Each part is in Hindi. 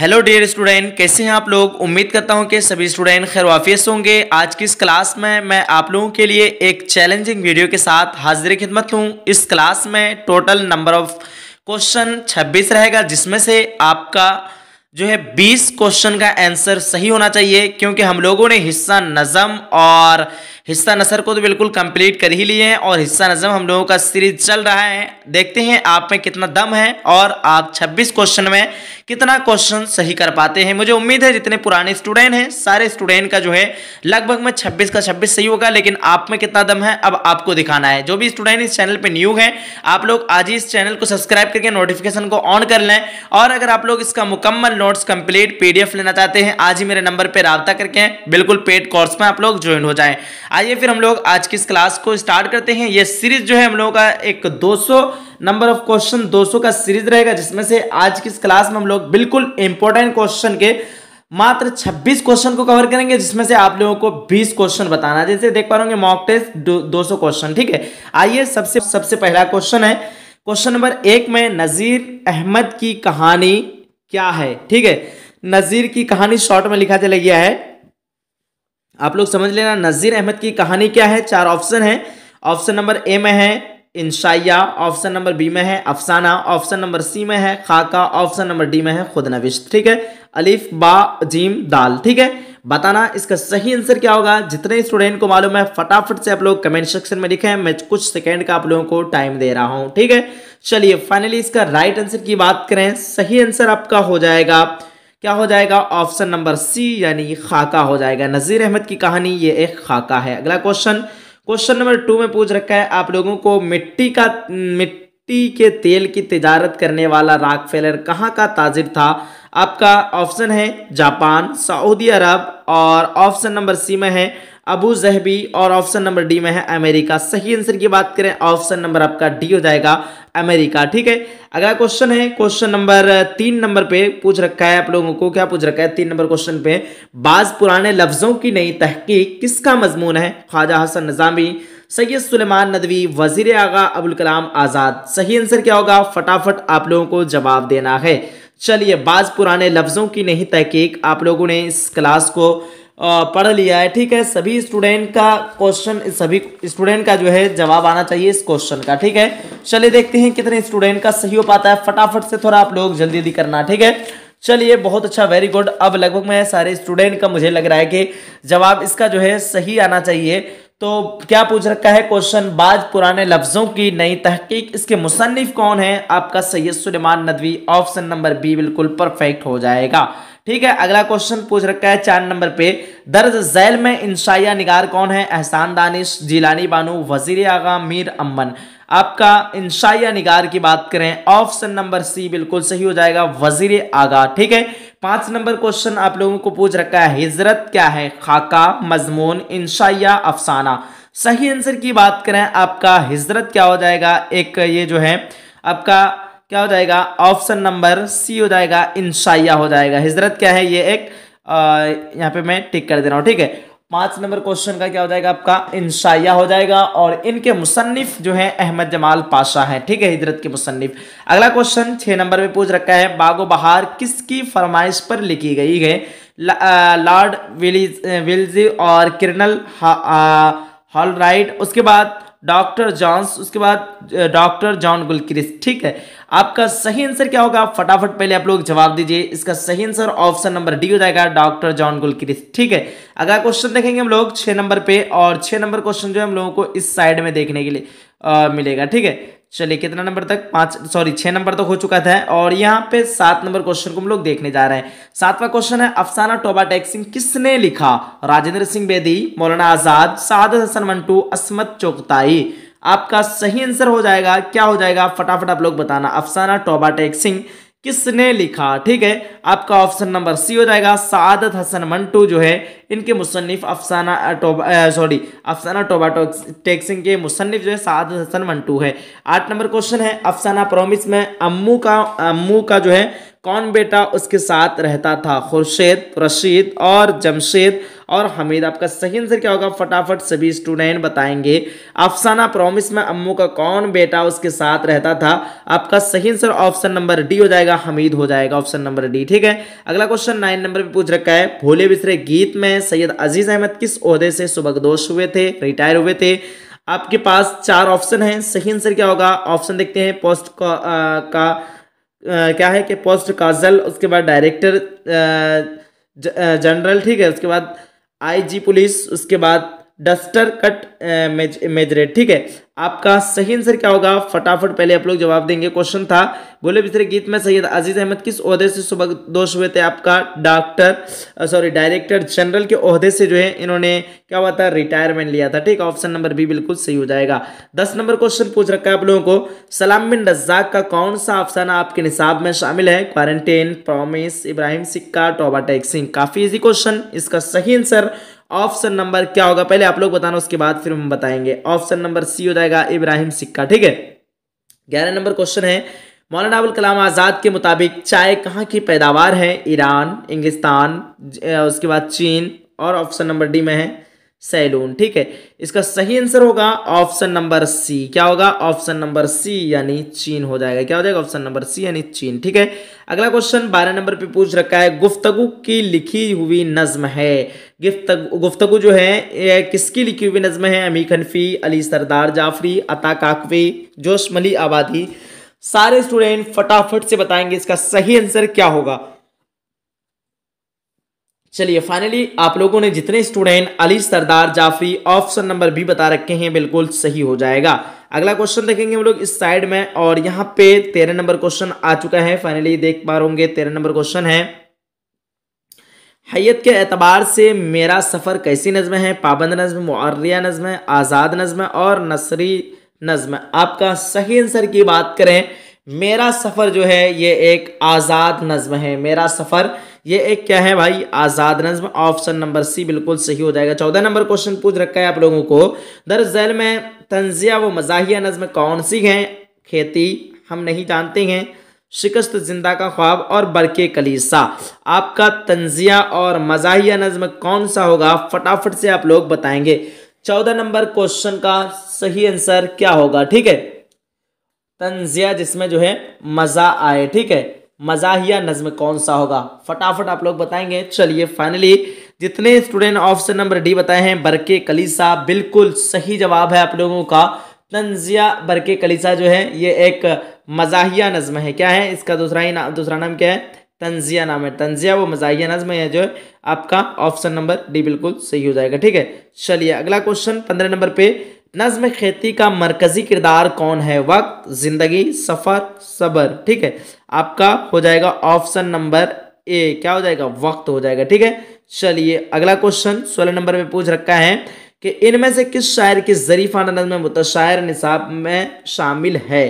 हेलो डियर स्टूडेंट कैसे हैं आप लोग उम्मीद करता हूं कि सभी स्टूडेंट खैरवाफियस होंगे आज की इस क्लास में मैं आप लोगों के लिए एक चैलेंजिंग वीडियो के साथ हाजिर खिदमत हूं इस क्लास में टोटल नंबर ऑफ क्वेश्चन 26 रहेगा जिसमें से आपका जो है 20 क्वेश्चन का आंसर सही होना चाहिए क्योंकि हम लोगों ने हिस्सा नज़म और हिस्सा नसर को तो बिल्कुल कंप्लीट कर ही लिए हैं और हिस्सा नज़म हम लोगों का सीरीज चल रहा है देखते हैं आप में कितना दम है और आप 26 क्वेश्चन में कितना क्वेश्चन सही कर पाते हैं मुझे उम्मीद है जितने पुराने स्टूडेंट हैं सारे स्टूडेंट का जो है लगभग में छब्बीस का छब्बीस सही होगा लेकिन आप में कितना दम है अब आपको दिखाना है जो भी स्टूडेंट इस चैनल पर न्यू है आप लोग आज ही इस चैनल को सब्सक्राइब करके नोटिफिकेशन को ऑन कर लें और अगर आप लोग इसका मुकम्मल नोट्स कंप्लीट पीडीएफ लेना चाहते हैं आज ही मेरे नंबर पर रबता करके बिल्कुल पेड कोर्स में आप लोग ज्वाइन हो जाएं आइए फिर हम लोग आज की इस क्लास को स्टार्ट करते हैं ये सीरीज जो है हम लोगों का एक 200 नंबर ऑफ क्वेश्चन 200 का सीरीज रहेगा जिसमें से आज की इस क्लास में हम लोग बिल्कुल इंपॉर्टेंट क्वेश्चन के मात्र 26 क्वेश्चन को कवर करेंगे जिसमें से आप लोगों को 20 क्वेश्चन बताना जैसे देख पा रहे मॉक टेस्ट 200 क्वेश्चन ठीक है आइए सबसे सबसे पहला क्वेश्चन है क्वेश्चन नंबर एक में नज़ीर अहमद की कहानी क्या है ठीक है नज़ीर की कहानी शॉर्ट में लिखा चला गया है आप लोग समझ लेना नज़ीर अहमद की कहानी क्या है चार ऑप्शन है ऑप्शन नंबर ए में है इंशाइया ऑप्शन नंबर बी में है अफसाना ऑप्शन नंबर सी में है खाका ऑप्शन नंबर डी में है खुद नविश ठीक है अलिफ बा जीम दाल ठीक है बताना इसका सही आंसर क्या होगा जितने स्टूडेंट को मालूम है फटाफट से आप लोग कमेंट सेक्शन में लिखें मैं कुछ सेकेंड का आप लोगों को टाइम दे रहा हूं ठीक है चलिए फाइनली इसका राइट आंसर की बात करें सही आंसर आपका हो जाएगा क्या हो जाएगा ऑप्शन नंबर सी यानी खाका हो जाएगा नज़ीर अहमद की कहानी ये एक खाका है अगला क्वेश्चन क्वेश्चन नंबर टू में पूछ रखा है आप लोगों को मिट्टी का मिट्टी के तेल की तजारत करने वाला राग फेलर कहाँ का ताजिर था आपका ऑप्शन है जापान सऊदी अरब और ऑप्शन नंबर सी में है अबू जहबी और ऑप्शन नंबर डी में है अमेरिका सही आंसर की बात करें ऑप्शन नंबर आपका डी हो जाएगा अमेरिका ठीक है अगला क्वेश्चन है क्वेश्चन नंबर तीन नंबर पे पूछ रखा है आप लोगों को क्या पूछ रखा है तीन नंबर क्वेश्चन पे बाज पुराने लफ्जों की नई तहकीक किसका मजमून है ख्वाजा हसन निजामी सैयद सुलेमान नदवी वजीर आगा अबुल कलाम आज़ाद सही आंसर क्या होगा फटाफट आप लोगों को जवाब देना है चलिए बाज पुराने लफ्ज़ों की नहीं तहकीक आप लोगों ने इस क्लास को पढ़ लिया है ठीक है सभी स्टूडेंट का क्वेश्चन सभी स्टूडेंट का जो है जवाब आना चाहिए इस क्वेश्चन का ठीक है चलिए देखते हैं कितने स्टूडेंट का सही हो पाता है फटाफट से थोड़ा आप लोग जल्दी जल्दी करना ठीक है चलिए बहुत अच्छा वेरी गुड अब लगभग मैं सारे स्टूडेंट का मुझे लग रहा है कि जवाब इसका जो है सही आना चाहिए तो क्या पूछ रखा है क्वेश्चन बाद पुराने लफ्ज़ों की नई तहकीक इसके मुसनफ़ कौन है आपका Syed Sulaiman Nadvi option number B बिल्कुल परफेक्ट हो जाएगा ठीक है अगला क्वेश्चन पूछ रखा है चार नंबर पे दर्ज जैल में इंशाया निगार कौन है एहसान दानिश जीलानी बानू वजीर आगा मीर अमन आपका इंशाया निगार की बात करें ऑप्शन नंबर सी बिल्कुल सही हो जाएगा वजीर आगा ठीक है पांच नंबर क्वेश्चन आप लोगों को पूछ रखा है हिजरत क्या है खाका मजमून इंशाइया अफसाना सही आंसर की बात करें आपका हिजरत क्या हो जाएगा एक ये जो है आपका क्या हो जाएगा ऑप्शन नंबर सी हो जाएगा इंशाया हो जाएगा हिजरत क्या है ये एक यहाँ पे मैं टिक कर दे रहा हूँ ठीक है पाँच नंबर क्वेश्चन का क्या हो जाएगा आपका इंशाया हो जाएगा और इनके मुसन्फ जो है अहमद जमाल पाशा हैं ठीक है हिजरत के मुसन्फ अगला क्वेश्चन छः नंबर में पूछ रखा है बागो बहार किसकी फरमाइश पर लिखी गई है लॉर्ड विलिज विल्ज और हॉल राइट उसके बाद डॉक्टर जॉन्स उसके बाद डॉक्टर जॉन गुलक्रिस्ट ठीक है आपका सही आंसर क्या होगा फटाफट पहले आप लोग जवाब दीजिए इसका सही आंसर ऑप्शन नंबर डी हो जाएगा डॉक्टर जॉन गुलक्रिस्ट ठीक है अगला क्वेश्चन देखेंगे हम लोग छः नंबर पे और छः नंबर क्वेश्चन जो है हम लोगों को इस साइड में देखने के लिए आ, मिलेगा ठीक है चलिए कितना नंबर तक पांच सॉरी छह नंबर तक हो चुका था और यहाँ पे सात नंबर क्वेश्चन को हम लोग देखने जा रहे हैं सातवां क्वेश्चन है अफसाना टोबा टैक्सिंग किसने लिखा राजेंद्र सिंह बेदी मौलाना आज़ाद साद हसन मंटू असमत चौकताई आपका सही आंसर हो जाएगा क्या हो जाएगा फटाफट आप लोग बताना अफसाना टोबा टैक्सिंग किसने लिखा ठीक है आपका ऑप्शन नंबर सी हो जाएगा सादत हसन मंटू जो है इनके मुसनफ़ अफसाना सॉरी अफसाना टोबा टेक्सिंग के मुसनफ़ जो है सादत हसन मंटू है आठ नंबर क्वेश्चन है अफसाना प्रोमिस में अम्मू का अम्मू का जो है कौन बेटा उसके साथ रहता था खुर्शेद रशीद और जमशेद और हमीद आपका सही आंसर क्या होगा फटाफट सभी स्टूडेंट बताएंगे अफसाना प्रॉमिस में अम्मू का कौन बेटा उसके साथ रहता था आपका सही आंसर ऑप्शन नंबर डी हो जाएगा हमीद हो जाएगा ऑप्शन नंबर डी ठीक है अगला क्वेश्चन नाइन नंबर पर पूछ रखा है भोले बिसरे गीत में सैयद अजीज अहमद किस अहदे से सुबकदोश हुए थे रिटायर हुए थे आपके पास चार ऑप्शन हैं सही आंसर क्या होगा ऑप्शन देखते हैं पोस्ट का, आ, का आ, क्या है कि पोस्ट काजल उसके बाद डायरेक्टर जनरल ठीक है उसके बाद आईजी पुलिस उसके बाद डस्टर कट मेज मेजरेट ठीक है आपका सही आंसर क्या होगा फटाफट पहले आप लोग जवाब देंगे क्वेश्चन था बोले बिस्तरे गीत में सैयद अजीज अहमद किस अहदे से सुबह दोष हुए थे आपका डॉक्टर सॉरी डायरेक्टर जनरल के अहदे से जो है इन्होंने क्या हुआ था रिटायरमेंट लिया था ठीक ऑप्शन नंबर बी बिल्कुल सही हो जाएगा दस नंबर क्वेश्चन पूछ रखा है आप लोगों को सलाम बिन रज्जाक का कौन सा अफसाना आपके निसाब में शामिल है क्वारंटेन प्रॉमिस इब्राहिम सिक्का टोबा टैक्सिंग काफी इजी क्वेश्चन इसका सही आंसर ऑप्शन नंबर क्या होगा पहले आप लोग बताना उसके बाद फिर हम बताएंगे ऑप्शन नंबर सी हो जाएगा इब्राहिम सिक्का ठीक है ग्यारह नंबर क्वेश्चन है मौलाना अबुल कलाम आज़ाद के मुताबिक चाय कहाँ की पैदावार है ईरान इंगिस्तान उसके बाद चीन और ऑप्शन नंबर डी में है सैलून ठीक है इसका सही आंसर होगा ऑप्शन नंबर सी क्या होगा ऑप्शन नंबर सी यानी चीन हो जाएगा क्या हो जाएगा ऑप्शन नंबर सी यानी चीन ठीक है अगला क्वेश्चन बारह नंबर पे पूछ रखा है गुफ्तगु की लिखी हुई नज्म है गुफ्तगु जो है ये किसकी लिखी हुई नज्म है अमी खनफी अली सरदार जाफरी अता काकवी जोश मली आबादी सारे स्टूडेंट फटाफट से बताएंगे इसका सही आंसर क्या होगा चलिए फाइनली आप लोगों ने जितने student Ali Sardar Jafri option number भी बता रखे हैं बिल्कुल सही हो जाएगा अगला क्वेश्चन देखेंगे हम लोग इस साइड में और यहाँ पे तेरह नंबर क्वेश्चन आ चुका है फाइनली देख पा रहे तेरह नंबर क्वेश्चन है हैत के एतबार से मेरा सफ़र कैसी नज़म है पाबंद नज्म मुर्रिया नज़म है आज़ाद नज्म और नसरी नज्म आपका सही आंसर की बात करें मेरा सफ़र जो है ये एक आज़ाद नज्म है मेरा सफ़र ये एक क्या है भाई आज़ाद नज्म ऑप्शन नंबर सी बिल्कुल सही हो जाएगा चौदह नंबर क्वेश्चन पूछ रखा है आप लोगों को दर जैल में तंजिया व मजाहिया नज्म कौन सी हैं खेती हम नहीं जानते हैं शिकस्त जिंदा का ख्वाब और बरके कलीसा आपका तंजिया और मजाहिया नज्म कौन सा होगा फटाफट से आप लोग बताएंगे चौदह नंबर क्वेश्चन का सही आंसर क्या होगा ठीक है तंजिया जिसमें जो है मज़ा आए ठीक है मज़ाहिया नज़म कौन सा होगा फटाफट आप लोग बताएंगे चलिए फाइनली जितने स्टूडेंट ऑप्शन नंबर डी बताए हैं बरके कलीसा बिल्कुल सही जवाब है आप लोगों का तंजिया बरके कलीसा जो है ये एक मज़ाहिया नज़म है क्या है इसका दूसरा ही नाम दूसरा नाम क्या है तंजिया नाम है तंजिया वो मजाहिया नज्म है जो है आपका ऑप्शन नंबर डी बिल्कुल सही हो जाएगा ठीक है चलिए अगला क्वेश्चन पंद्रह नंबर पे नज़म खेती का मरकज़ी किरदार कौन है वक्त ज़िंदगी सफ़र सबर ठीक है आपका हो जाएगा ऑप्शन नंबर ए क्या हो जाएगा वक्त हो जाएगा ठीक है चलिए अगला क्वेश्चन सोलह नंबर में पूछ रखा है कि इनमें से किस शायर की जरीफाना नज़म मुतशायर निसाब में शामिल है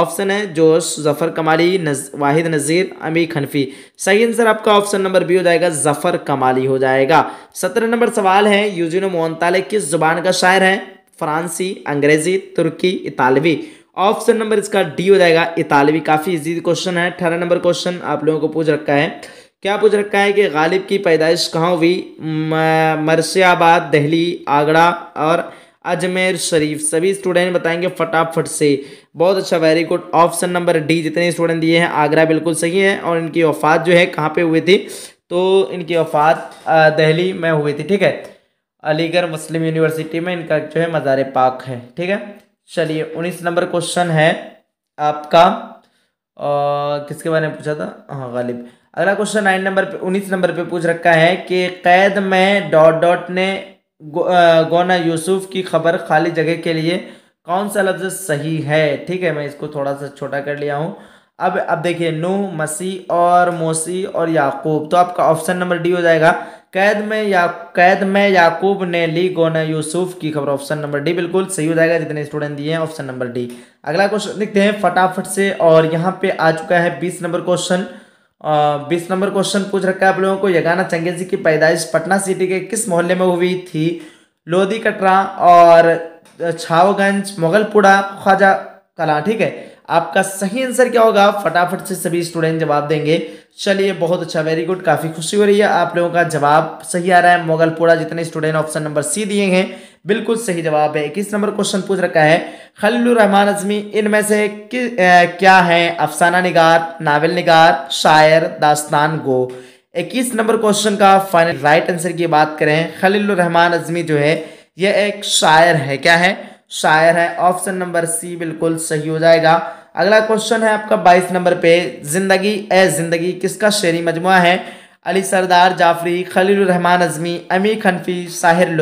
ऑप्शन है जोश जफ़र कमाली नज, वाहिद नज़ीर अमी खनफी सही आंसर आपका ऑप्शन नंबर बी हो जाएगा जफ़र कमाली हो जाएगा सत्रह नंबर सवाल है यूजिनो मोहनताले किस जुबान का शायर है फ्रांसी अंग्रेजी तुर्की इतालवी ऑप्शन नंबर इसका डी हो जाएगा इतालवी काफ़ी इजी क्वेश्चन है अठारह नंबर क्वेश्चन आप लोगों को पूछ रखा है क्या पूछ रखा है कि गालिब की पैदाइश कहाँ हुई मरसियाबाद दिल्ली आगरा और अजमेर शरीफ सभी स्टूडेंट बताएंगे फटाफट से बहुत अच्छा very good option number D जितने स्टूडेंट दिए हैं आगरा बिल्कुल सही है और इनकी वफात जो है कहाँ पे हुई थी तो इनकी वफात दहली में हुई थी ठीक है अलीगढ़ मुस्लिम यूनिवर्सिटी में इनका जो है मज़ार पाक है ठीक है चलिए उन्नीस नंबर क्वेश्चन है आपका और किसके बारे में पूछा था हाँ गालिब अगला क्वेश्चन नाइन नंबर पे उन्नीस नंबर पे पूछ रखा है कि कैद में डॉट डॉट ने गो, गोना यूसुफ की खबर खाली जगह के लिए कौन सा लफ्ज़ सही है ठीक है मैं इसको थोड़ा सा छोटा कर लिया हूँ अब अब देखिए नू मसी और मोसी और याकूब तो आपका ऑप्शन नंबर डी हो जाएगा कैद में या कैद में याकूब ने ली गोना यूसुफ की खबर ऑप्शन नंबर डी बिल्कुल सही हो जाएगा जितने स्टूडेंट दिए हैं ऑप्शन नंबर डी अगला क्वेश्चन लिखते हैं फटाफट से और यहाँ पे आ चुका है बीस नंबर क्वेश्चन बीस नंबर क्वेश्चन पूछ रखा है आप लोगों को यगाना चंगेजी की पैदाइश पटना सिटी के किस मोहल्ले में हुई थी लोधी कटरा और छावगंज मुगलपुड़ा ख्वाजा कला ठीक है आपका सही आंसर क्या होगा फटाफट से सभी स्टूडेंट जवाब देंगे चलिए बहुत अच्छा वेरी गुड काफ़ी खुशी हो रही है आप लोगों का जवाब सही आ रहा है मोगलपुरा जितने स्टूडेंट ऑप्शन नंबर सी दिए हैं बिल्कुल सही जवाब है इक्कीस नंबर क्वेश्चन पूछ रखा है खलील रहमान अजमी इनमें से कि, आ, क्या है अफसाना निगार नावल निगार शायर दास्तान गो इक्कीस नंबर क्वेश्चन का फाइनल राइट आंसर की बात करें खलील रहमान अजमी जो है यह एक शायर है क्या है शायर है ऑप्शन नंबर सी बिल्कुल सही हो जाएगा अगला क्वेश्चन है आपका बाईस नंबर पे जिंदगी ए जिंदगी किसका शेरी मजमुआ है अली सरदार जाफरी खलील रहमान अजमी अमी खनफी साहिर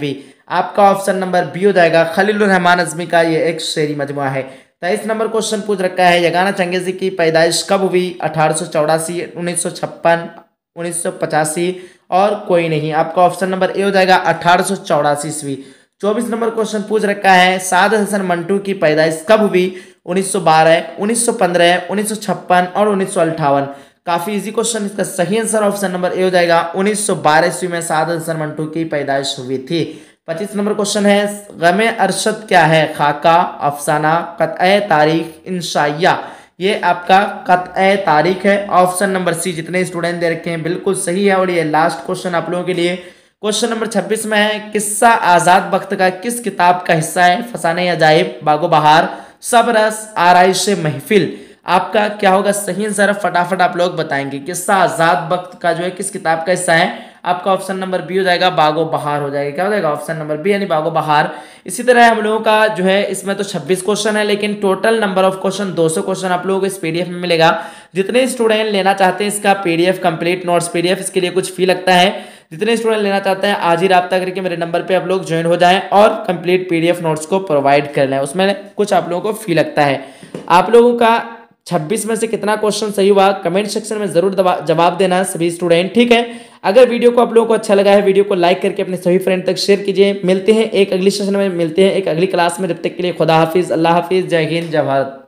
भी आपका ऑप्शन नंबर बी हो जाएगा खलील रहमान अजमी का ये एक शेरी मजमुआ है तेईस नंबर क्वेश्चन पूछ रखा है यगाना चंगेजी की पैदाइश कब हुई अठारह सौ चौरासी उन्नीस सौ छप्पन उन्नीस सौ पचासी और कोई नहीं आपका ऑप्शन नंबर ए हो जाएगा अठारह सौ चौरासी ईस्वी चौबीस नंबर क्वेश्चन पूछ रखा है साद हसन मंटू की पैदाइश कब हुई 1912, 1915, छप्पन और उन्नीस काफी इजी क्वेश्चन इसका सही आंसर ऑप्शन नंबर ए हो जाएगा 1912 ईस्वी में साद हसन मंटू की पैदाइश हुई थी 25 नंबर क्वेश्चन है गम अरशद क्या है खाका अफसाना कत तारीख इंशाइया ये आपका कत तारीख है ऑप्शन नंबर सी जितने स्टूडेंट दे रखे हैं बिल्कुल सही है और ये लास्ट क्वेश्चन आप लोगों के लिए क्वेश्चन नंबर 26 में है किस्सा आजाद वक्त का किस किताब का हिस्सा है फसाने अजाइब बागो बहार सबरस आरइश महफिल आपका क्या होगा सही आंसर फटाफट आप लोग बताएंगे किस्सा आजाद वक्त का जो है किस किताब का हिस्सा है आपका ऑप्शन नंबर बी हो जाएगा बागो बहार हो जाएगा क्या हो जाएगा ऑप्शन नंबर बी यानी बागो बहार इसी तरह हम लोगों का जो है इसमें तो 26 क्वेश्चन है लेकिन total number of question 200 question आप लोगों को इस पीडीएफ में मिलेगा जितने स्टूडेंट लेना चाहते हैं इसका पीडीएफ कंप्लीट नोट्स पीडीएफ इसके लिए कुछ फी लगता है जितने स्टूडेंट लेना चाहते हैं आज ही रब्ता करके मेरे नंबर पर आप लोग ज्वाइन हो जाएं और कंप्लीट पीडीएफ नोट्स को प्रोवाइड कर लें उसमें कुछ आप लोगों को फी लगता है आप लोगों का 26 में से कितना क्वेश्चन सही हुआ कमेंट सेक्शन में जरूर जवाब देना सभी स्टूडेंट ठीक है अगर वीडियो को आप लोगों को अच्छा लगा है वीडियो को लाइक करके अपने सभी फ्रेंड तक शेयर कीजिए मिलते हैं एक अगली सेशन में मिलते हैं एक अगली क्लास में जब तक के लिए खुदा हाफिज़ अल्लाह हाफिज़ जय हिंद जय भारत